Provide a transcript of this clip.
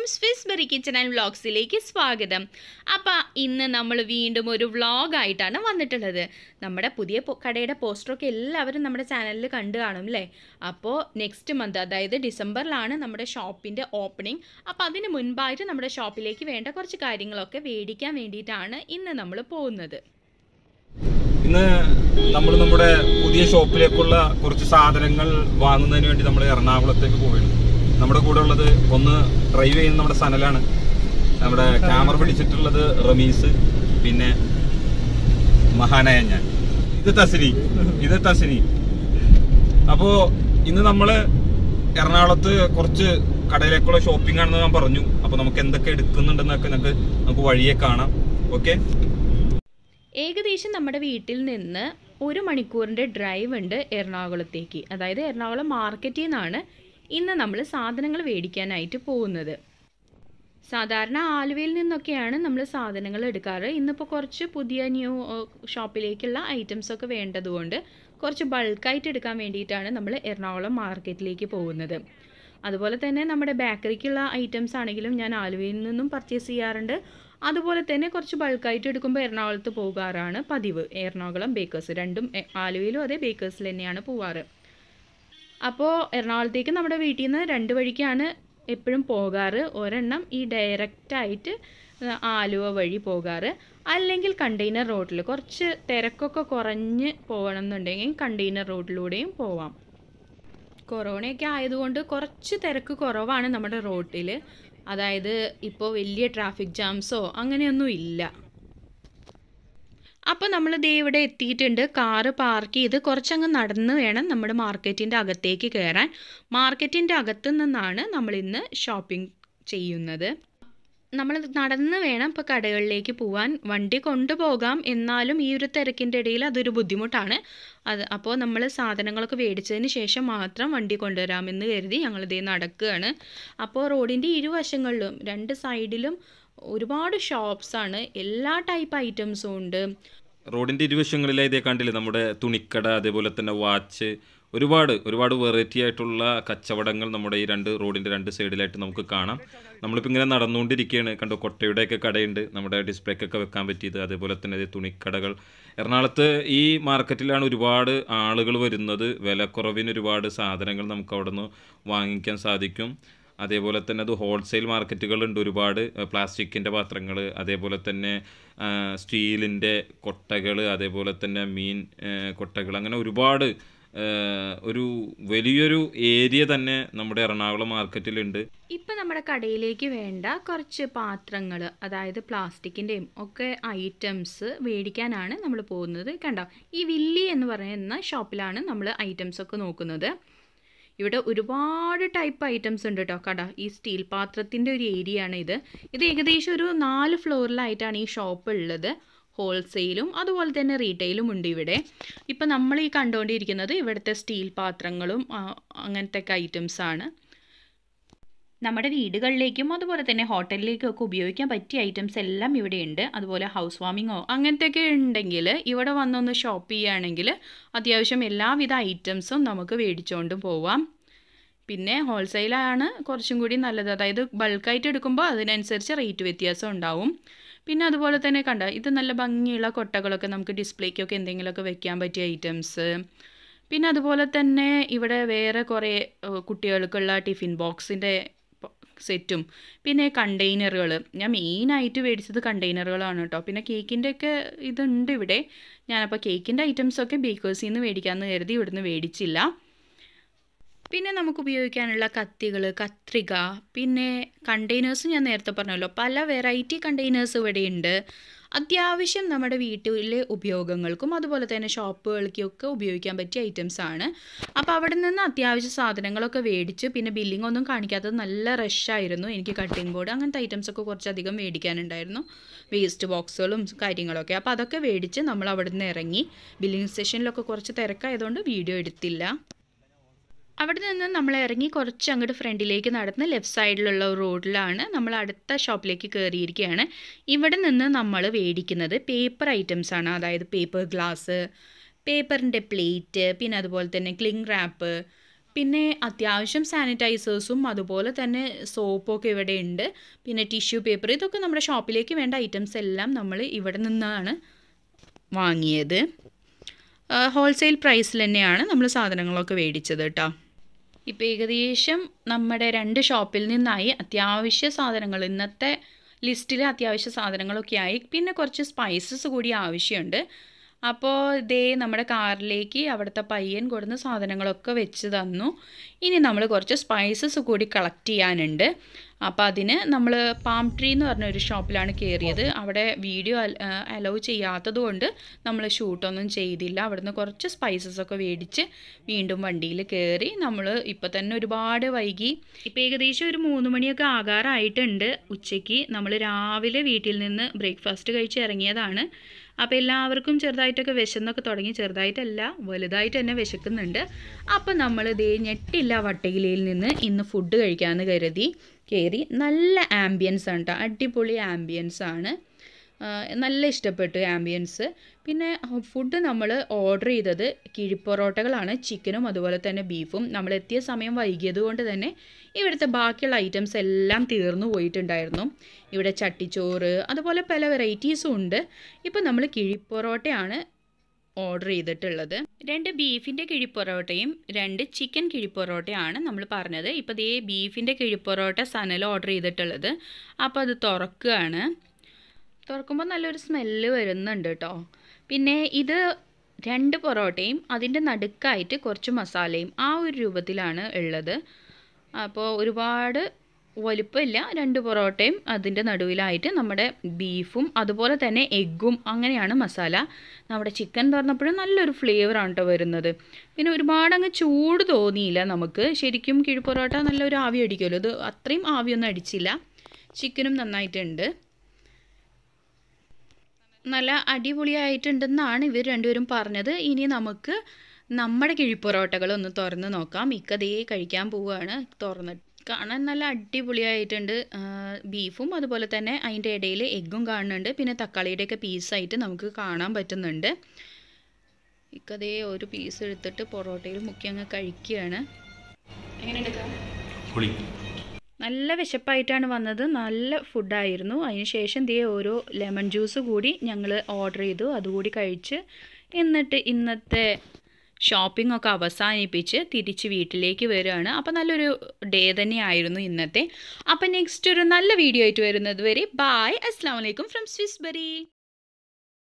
എല്ലാവർക്കും Swiss berry kitchen and വ്ളോഗ്സിലേക്ക് സ്വാഗതം അപ്പോൾ ഇന്ന് നമ്മൾ വീണ്ടും ഒരു വ്ളോഗായിട്ടാണ് വന്നിട്ടുള്ളത് നമ്മുടെ പുതിയ കടയുടെ പോസ്റ്ററൊക്കെ എല്ലാവരും നമ്മുടെ ചാനലിൽ കണ്ടു കാണും അല്ലേ അപ്പോൾ നെക്സ്റ്റ് മന്ത് അതായത് ഡിസംബറിലാണ് നമ്മുടെ ഷോപ്പിൻ്റെ ഓപ്പണിംഗ് അപ്പോൾ അതിന് മുൻപായിട്ട് നമ്മുടെ ഷോപ്പിലേക്ക് വേണ്ട കുറച്ച് കാര്യങ്ങളൊക്കെ മേടിക്കാൻ വേണ്ടിയിട്ടാണ് ഇന്ന് നമ്മൾ പോകുന്നത് ഇന്ന് നമ്മൾ നമ്മുടെ പുതിയ ഷോപ്പിലേക്കുള്ള കുറച്ച് സാധനങ്ങൾ വാങ്ങുന്നതിന് വേണ്ടി നമ്മൾ എറണാകുളത്തേക്ക് പോവുകയാണ് നമ്മുടെ കൂടെ ഉള്ളത് ഒന്ന് ഡ്രൈവ് ചെയ്യുന്ന നമ്മുടെ സനലാണ് നമ്മുടെ ക്യാമറ പിടിച്ചിട്ടുള്ളത് റമീസ് പിന്നെ മഹാനായ ഞാൻ ഇത് തസിനി ഇത് തസിനി അപ്പോ ഇന്ന് നമ്മള് എറണാകുളത്ത് കുറച്ച് കടയിലേക്കുള്ള ഷോപ്പിംഗ് ആണെന്ന് ഞാൻ പറഞ്ഞു അപ്പൊ നമുക്ക് എന്തൊക്കെ എടുക്കുന്നുണ്ടെന്നൊക്കെ നമുക്ക് നമുക്ക് വഴിയെ കാണാം ഓക്കെ ഏകദേശം നമ്മുടെ വീട്ടിൽ നിന്ന് ഒരു മണിക്കൂറിന്റെ ഡ്രൈവ് ഉണ്ട് എറണാകുളത്തേക്ക് അതായത് എറണാകുളം മാർക്കറ്റിൽ നിന്നാണ് ഇന്ന് നമ്മൾ സാധനങ്ങൾ മേടിക്കാനായിട്ട് പോകുന്നത് സാധാരണ ആലുവയിൽ നിന്നൊക്കെയാണ് നമ്മൾ സാധനങ്ങൾ എടുക്കാറ് ഇന്നിപ്പോൾ കുറച്ച് പുതിയ ന്യൂ ഷോപ്പിലേക്കുള്ള ഐറ്റംസൊക്കെ വേണ്ടതുകൊണ്ട് കുറച്ച് ബൾക്കായിട്ട് എടുക്കാൻ വേണ്ടിയിട്ടാണ് നമ്മൾ എറണാകുളം മാർക്കറ്റിലേക്ക് പോകുന്നത് അതുപോലെ തന്നെ നമ്മുടെ ബേക്കറിക്കുള്ള ഐറ്റംസ് ആണെങ്കിലും ഞാൻ ആലുവയിൽ നിന്നും പർച്ചേസ് ചെയ്യാറുണ്ട് അതുപോലെ തന്നെ കുറച്ച് ബൾക്കായിട്ട് എടുക്കുമ്പോൾ എറണാകുളത്ത് പോകാറാണ് പതിവ് എറണാകുളം ബേക്കേഴ്സ് രണ്ടും ആലുവയിലും അതേ ബേക്കേഴ്സിൽ തന്നെയാണ് പോവാറ് അപ്പോൾ എറണാകുളത്തേക്ക് നമ്മുടെ വീട്ടിൽ നിന്ന് രണ്ട് വഴിക്കാണ് എപ്പോഴും പോകാറ് ഒരെണ്ണം ഈ ഡയറക്റ്റായിട്ട് ആലുവ വഴി പോകാറ് അല്ലെങ്കിൽ കണ്ടെയ്നർ റോഡിൽ കുറച്ച് തിരക്കൊക്കെ കുറഞ്ഞ് പോകണം എന്നുണ്ടെങ്കിൽ കണ്ടെയ്നർ റോഡിലൂടെയും പോവാം കൊറോണയൊക്കെ ആയതുകൊണ്ട് കുറച്ച് തിരക്ക് കുറവാണ് നമ്മുടെ റോഡിൽ അതായത് ഇപ്പോൾ വലിയ ട്രാഫിക് ജാംസോ അങ്ങനെയൊന്നും ഇല്ല അപ്പോൾ നമ്മൾ ദേ ഇവിടെ എത്തിയിട്ടുണ്ട് കാറ് പാർക്ക് ചെയ്ത് കുറച്ചങ്ങ് നടന്ന് വേണം നമ്മുടെ മാർക്കറ്റിൻ്റെ അകത്തേക്ക് കയറാൻ മാർക്കറ്റിൻ്റെ അകത്ത് നിന്നാണ് നമ്മൾ ഇന്ന് ഷോപ്പിംഗ് ചെയ്യുന്നത് നമ്മൾ നടന്ന് വേണം ഇപ്പോൾ കടകളിലേക്ക് പോവാൻ വണ്ടി കൊണ്ടുപോകാം എന്നാലും ഈ ഒരു തിരക്കിൻ്റെ ഇടയിൽ അതൊരു ബുദ്ധിമുട്ടാണ് അത് അപ്പോൾ നമ്മൾ സാധനങ്ങളൊക്കെ മേടിച്ചതിന് ശേഷം മാത്രം വണ്ടി കൊണ്ടുവരാമെന്ന് കരുതി ഞങ്ങളിതേ നടക്കുകയാണ് അപ്പോൾ റോഡിൻ്റെ ഇരുവശങ്ങളിലും രണ്ട് സൈഡിലും ഒരുപാട് ഷോപ്സ് ആണ് എല്ലാ ടൈപ്പ് ഐറ്റംസും ഉണ്ട് റോഡിന്റെ ഇരുവശങ്ങളിലെ ഇതേ കണ്ടില്ലേ നമ്മുടെ തുണിക്കട അതേപോലെ തന്നെ വാച്ച് ഒരുപാട് ഒരുപാട് വെറൈറ്റി ആയിട്ടുള്ള കച്ചവടങ്ങൾ നമ്മുടെ ഈ രണ്ട് റോഡിന്റെ രണ്ട് സൈഡിലായിട്ട് നമുക്ക് കാണാം നമ്മളിപ്പോൾ ഇങ്ങനെ നടന്നുകൊണ്ടിരിക്കുകയാണ് കണ്ടോ കൊട്ടയുടെയൊക്കെ കടയുണ്ട് നമ്മുടെ ഡിസ്പ്ലേക്കൊക്കെ വെക്കാൻ പറ്റിയത് അതേപോലെ തന്നെ തുണിക്കടകൾ എറണാകുളത്ത് ഈ മാർക്കറ്റിലാണ് ഒരുപാട് ആളുകൾ വരുന്നത് വിലക്കുറവിന് ഒരുപാട് സാധനങ്ങൾ നമുക്ക് അവിടെ നിന്ന് വാങ്ങിക്കാൻ സാധിക്കും അതേപോലെ തന്നെ അത് ഹോൾസെയിൽ മാർക്കറ്റുകളുണ്ട് ഒരുപാട് പ്ലാസ്റ്റിക്കിൻ്റെ പാത്രങ്ങൾ അതേപോലെ തന്നെ സ്റ്റീലിൻ്റെ കൊട്ടകൾ അതേപോലെ തന്നെ മീൻ കൊട്ടകൾ അങ്ങനെ ഒരുപാട് ഒരു വലിയൊരു ഏരിയ തന്നെ നമ്മുടെ എറണാകുളം മാർക്കറ്റിലുണ്ട് ഇപ്പം നമ്മുടെ കടയിലേക്ക് വേണ്ട കുറച്ച് പാത്രങ്ങൾ അതായത് പ്ലാസ്റ്റിക്കിൻ്റെയും ഒക്കെ ഐറ്റംസ് മേടിക്കാനാണ് നമ്മൾ പോകുന്നത് കണ്ടോ ഈ വില്ലി എന്ന് പറയുന്ന ഷോപ്പിലാണ് നമ്മൾ ഐറ്റംസ് ഒക്കെ നോക്കുന്നത് ഇവിടെ ഒരുപാട് ടൈപ്പ് ഐറ്റംസ് ഉണ്ട് കേട്ടോ കട ഈ സ്റ്റീൽ പാത്രത്തിൻ്റെ ഒരു ഏരിയ ആണ് ഇത് ഇത് ഏകദേശം ഒരു നാല് ഫ്ലോറിലായിട്ടാണ് ഈ ഷോപ്പ് ഉള്ളത് ഹോൾസെയിലും അതുപോലെ തന്നെ റീറ്റെയിലും ഉണ്ട് ഇവിടെ ഇപ്പം നമ്മൾ ഈ കണ്ടുകൊണ്ടിരിക്കുന്നത് ഇവിടുത്തെ സ്റ്റീൽ പാത്രങ്ങളും അങ്ങനത്തെ ഒക്കെ ഐറ്റംസാണ് നമ്മുടെ വീടുകളിലേക്കും അതുപോലെ തന്നെ ഹോട്ടലിലേക്കും ഒക്കെ ഉപയോഗിക്കാൻ പറ്റിയ ഐറ്റംസ് എല്ലാം ഇവിടെ ഉണ്ട് അതുപോലെ ഹൗസ് വാമിങ്ങോ ഒക്കെ ഉണ്ടെങ്കിൽ ഇവിടെ വന്നൊന്ന് ഷോപ്പ് ചെയ്യുകയാണെങ്കിൽ അത്യാവശ്യം എല്ലാവിധ ഐറ്റംസും നമുക്ക് മേടിച്ചുകൊണ്ടും പോവാം പിന്നെ ഹോൾസെയിലാണ് കുറച്ചും കൂടി നല്ലത് അതായത് ബൾക്കായിട്ട് എടുക്കുമ്പോൾ അതിനനുസരിച്ച് റേറ്റ് വ്യത്യാസം ഉണ്ടാവും പിന്നെ അതുപോലെ തന്നെ കണ്ട ഇത് നല്ല ഭംഗിയുള്ള കൊട്ടകളൊക്കെ നമുക്ക് ഡിസ്പ്ലേക്കൊക്കെ എന്തെങ്കിലുമൊക്കെ വെക്കാൻ പറ്റിയ ഐറ്റംസ് പിന്നെ അതുപോലെ തന്നെ ഇവിടെ വേറെ കുറേ കുട്ടികൾക്കുള്ള ടിഫിൻ ബോക്സിൻ്റെ സെറ്റും പിന്നെ കണ്ടെയ്നറുകൾ ഞാൻ മെയിനായിട്ട് മേടിച്ചത് കണ്ടെയ്നറുകളാണ് കേട്ടോ പിന്നെ കേക്കിൻ്റെ ഒക്കെ ഇതുണ്ട് ഇവിടെ ഞാനപ്പോൾ കേക്കിൻ്റെ ഐറ്റംസൊക്കെ ബേക്കേഴ്സിൽ നിന്ന് മേടിക്കാമെന്ന് കരുതി ഇവിടുന്ന് മേടിച്ചില്ല പിന്നെ നമുക്ക് ഉപയോഗിക്കാനുള്ള കത്തികൾ കത്രിക പിന്നെ കണ്ടെയ്നേഴ്സ് ഞാൻ നേരത്തെ പറഞ്ഞല്ലോ പല വെറൈറ്റി കണ്ടെയ്നേഴ്സ് ഇവിടെയുണ്ട് അത്യാവശ്യം നമ്മുടെ വീട്ടിലെ ഉപയോഗങ്ങൾക്കും അതുപോലെ തന്നെ ഷോപ്പുകൾക്കൊക്കെ ഉപയോഗിക്കാൻ പറ്റിയ ഐറ്റംസ് ആണ് അപ്പോൾ അവിടെ നിന്ന് അത്യാവശ്യ സാധനങ്ങളൊക്കെ മേടിച്ച് പിന്നെ ബില്ലിംഗ് ഒന്നും കാണിക്കാത്തത് നല്ല റഷായിരുന്നു എനിക്ക് കട്ടിംഗ് ബോർഡ് അങ്ങനത്തെ ഐറ്റംസ് ഒക്കെ കുറച്ചധികം മേടിക്കാനുണ്ടായിരുന്നു വേസ്റ്റ് ബോക്സുകളും കാര്യങ്ങളൊക്കെ അപ്പോൾ അതൊക്കെ മേടിച്ച് നമ്മൾ അവിടെ നിന്ന് ഇറങ്ങി ബില്ലിംഗ് സ്റ്റേഷനിലൊക്കെ കുറച്ച് തിരക്കായതുകൊണ്ട് വീഡിയോ എടുത്തില്ല അവിടെ നിന്ന് നമ്മൾ ഇറങ്ങി കുറച്ച് അങ്ങോട്ട് ഫ്രണ്ടിലേക്ക് നടന്ന് ലെഫ്റ്റ് സൈഡിലുള്ള റോഡിലാണ് നമ്മൾ അടുത്ത ഷോപ്പിലേക്ക് കയറിയിരിക്കുകയാണ് ഇവിടെ നിന്ന് നമ്മൾ മേടിക്കുന്നത് പേപ്പർ ഐറ്റംസ് ആണ് അതായത് പേപ്പർ ഗ്ലാസ് പേപ്പറിൻ്റെ പ്ലേറ്റ് പിന്നെ അതുപോലെ തന്നെ ക്ലിംഗ് റാപ്പ് പിന്നെ അത്യാവശ്യം സാനിറ്റൈസേഴ്സും അതുപോലെ തന്നെ സോപ്പൊക്കെ ഇവിടെ ഉണ്ട് പിന്നെ ടിഷ്യൂ പേപ്പർ ഇതൊക്കെ നമ്മുടെ ഷോപ്പിലേക്ക് വേണ്ട ഐറ്റംസ് എല്ലാം നമ്മൾ ഇവിടെ നിന്നാണ് വാങ്ങിയത് ഹോൾസെയിൽ പ്രൈസിൽ തന്നെയാണ് നമ്മൾ സാധനങ്ങളൊക്കെ മേടിച്ചത് കേട്ടോ ഇപ്പോൾ ഏകദേശം നമ്മുടെ രണ്ട് ഷോപ്പിൽ നിന്നായി അത്യാവശ്യ സാധനങ്ങൾ ഇന്നത്തെ ലിസ്റ്റിലെ അത്യാവശ്യ സാധനങ്ങളൊക്കെ ആയി പിന്നെ കുറച്ച് സ്പൈസസ് കൂടി ആവശ്യമുണ്ട് അപ്പോൾ ഇതേ നമ്മുടെ കാറിലേക്ക് അവിടുത്തെ പയ്യൻ കൊടുന്ന സാധനങ്ങളൊക്കെ വെച്ച് തന്നു ഇനി നമ്മൾ കുറച്ച് സ്പൈസസ് കൂടി കളക്ട് ചെയ്യാനുണ്ട് അപ്പോൾ അതിന് നമ്മൾ പാം ട്രീ എന്ന് പറഞ്ഞ ഒരു ഷോപ്പിലാണ് കയറിയത് അവിടെ വീഡിയോ അലോ ചെയ്യാത്തത് കൊണ്ട് നമ്മൾ ഷൂട്ടൊന്നും ചെയ്തില്ല അവിടുന്ന് കുറച്ച് സ്പൈസസ് ഒക്കെ മേടിച്ച് വീണ്ടും വണ്ടിയിൽ കയറി നമ്മൾ ഇപ്പോൾ തന്നെ ഒരുപാട് വൈകി ഇപ്പോൾ ഏകദേശം ഒരു മൂന്ന് മണിയൊക്കെ ആകാറായിട്ടുണ്ട് ഉച്ചയ്ക്ക് നമ്മൾ രാവിലെ വീട്ടിൽ നിന്ന് ബ്രേക്ക്ഫാസ്റ്റ് കഴിച്ച് ഇറങ്ങിയതാണ് അപ്പോൾ എല്ലാവർക്കും ചെറുതായിട്ടൊക്കെ വിശന്നൊക്കെ തുടങ്ങി ചെറുതായിട്ടല്ല വലുതായിട്ട് തന്നെ വിശക്കുന്നുണ്ട് അപ്പോൾ നമ്മൾ ദേ ഞെട്ടില്ല വട്ടയിലയിൽ നിന്ന് ഇന്ന് ഫുഡ് കഴിക്കാമെന്ന് കരുതി കയറി നല്ല ആംബിയൻസ് ആണ് കേട്ടോ അടിപൊളി ആംബിയൻസ് ആണ് നല്ല ഇഷ്ടപ്പെട്ടു ആംബിയൻസ് പിന്നെ ഫുഡ് നമ്മൾ ഓർഡർ ചെയ്തത് കിഴിപ്പൊറോട്ടകളാണ് ചിക്കനും അതുപോലെ തന്നെ ബീഫും നമ്മൾ എത്തിയ സമയം വൈകിയത് കൊണ്ട് തന്നെ ഇവിടുത്തെ ബാക്കിയുള്ള ഐറ്റംസ് എല്ലാം തീർന്നു പോയിട്ടുണ്ടായിരുന്നു ഇവിടെ ചട്ടിച്ചോറ് അതുപോലെ പല വെറൈറ്റീസും ഉണ്ട് ഇപ്പം നമ്മൾ കിഴിപ്പൊറോട്ടയാണ് ഓർഡർ ചെയ്തിട്ടുള്ളത് രണ്ട് ബീഫിൻ്റെ കിഴിപ്പൊറോട്ടയും രണ്ട് ചിക്കൻ കിഴിപ്പൊറോട്ടയാണ് നമ്മൾ പറഞ്ഞത് ഇപ്പോൾ ദേ ബീഫിൻ്റെ കിഴിപ്പൊറോട്ട സനൽ ഓർഡർ ചെയ്തിട്ടുള്ളത് അപ്പോൾ അത് തുറക്കുകയാണ് തുറക്കുമ്പോൾ നല്ലൊരു സ്മെല്ല് വരുന്നുണ്ട് കേട്ടോ പിന്നെ ഇത് രണ്ട് പൊറോട്ടയും അതിൻ്റെ നടുക്കായിട്ട് കുറച്ച് മസാലയും ആ ഒരു രൂപത്തിലാണ് ഉള്ളത് അപ്പോൾ ഒരുപാട് വലുപ്പമില്ല രണ്ട് പൊറോട്ടയും അതിൻ്റെ നടുവിലായിട്ട് നമ്മുടെ ബീഫും അതുപോലെ തന്നെ എഗ്ഗും അങ്ങനെയാണ് മസാല നമ്മുടെ ചിക്കൻ തുറന്നപ്പോഴും നല്ലൊരു ഫ്ലേവറാണ് കേട്ടോ വരുന്നത് പിന്നെ ഒരുപാട് അങ്ങ് ചൂട് തോന്നിയില്ല നമുക്ക് ശരിക്കും കിഴി പൊറോട്ട നല്ലൊരു ആവി അടിക്കുമല്ലോ ഇത് അത്രയും ആവിയൊന്നും അടിച്ചില്ല ചിക്കനും നന്നായിട്ടുണ്ട് നല്ല അടിപൊളിയായിട്ടുണ്ടെന്നാണ് ഇവർ രണ്ടുപേരും പറഞ്ഞത് ഇനി നമുക്ക് നമ്മുടെ കിഴിപ്പൊറോട്ടകളൊന്ന് തുറന്ന് നോക്കാം ഇക്കതേ കഴിക്കാൻ പോവുകയാണ് തുറന്ന് കാണാൻ നല്ല അടിപൊളിയായിട്ടുണ്ട് ബീഫും അതുപോലെ തന്നെ അതിൻ്റെ ഇടയിൽ എഗ്ഗും കാണുന്നുണ്ട് പിന്നെ തക്കാളിയുടെയൊക്കെ പീസായിട്ട് നമുക്ക് കാണാൻ പറ്റുന്നുണ്ട് ഇക്കതേ ഒരു പീസ് എടുത്തിട്ട് പൊറോട്ടയിൽ മുക്കി അങ്ങ് കഴിക്കുകയാണ് എങ്ങനെ എടുക്കാം നല്ല വിശപ്പായിട്ടാണ് വന്നത് നല്ല ഫുഡായിരുന്നു ശേഷം ദേ ഓരോ ലെമൺ ജ്യൂസ് കൂടി ഞങ്ങൾ ഓർഡർ ചെയ്തു അതുകൂടി കഴിച്ച് എന്നിട്ട് ഇന്നത്തെ ഷോപ്പിംഗ് ഒക്കെ അവസാനിപ്പിച്ച് തിരിച്ച് വീട്ടിലേക്ക് വരികയാണ് അപ്പോൾ നല്ലൊരു ഡേ തന്നെയായിരുന്നു ഇന്നത്തെ അപ്പോൾ നെക്സ്റ്റ് ഒരു നല്ല വീഡിയോ ആയിട്ട് വരുന്നത് വരെ ബായ് അസ്സാം വലൈക്കും ഫ്രം സ്വിസ്ബറി